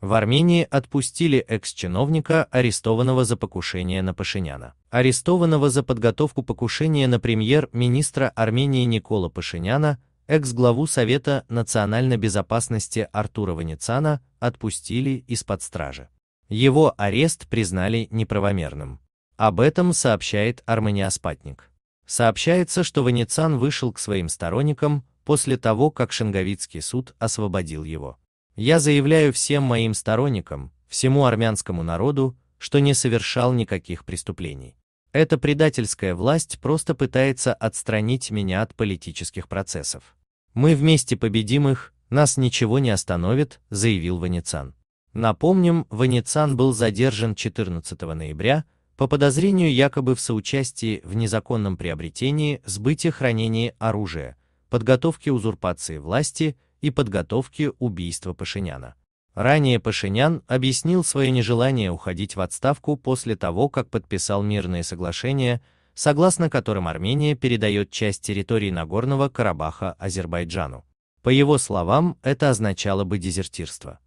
В Армении отпустили экс-чиновника, арестованного за покушение на Пашиняна. Арестованного за подготовку покушения на премьер-министра Армении Никола Пашиняна, экс-главу Совета национальной безопасности Артура Ваницана отпустили из-под стражи. Его арест признали неправомерным. Об этом сообщает Арманиаспатник. Сообщается, что Ваницан вышел к своим сторонникам после того, как Шенговицкий суд освободил его. Я заявляю всем моим сторонникам, всему армянскому народу, что не совершал никаких преступлений. Эта предательская власть просто пытается отстранить меня от политических процессов. Мы вместе победим их, нас ничего не остановит, заявил Ванецан. Напомним, Ванецан был задержан 14 ноября по подозрению якобы в соучастии в незаконном приобретении, сбытии, хранении оружия, подготовке узурпации власти, и подготовки убийства Пашиняна. Ранее Пашинян объяснил свое нежелание уходить в отставку после того, как подписал мирные соглашения, согласно которым Армения передает часть территории Нагорного Карабаха Азербайджану. По его словам, это означало бы дезертирство.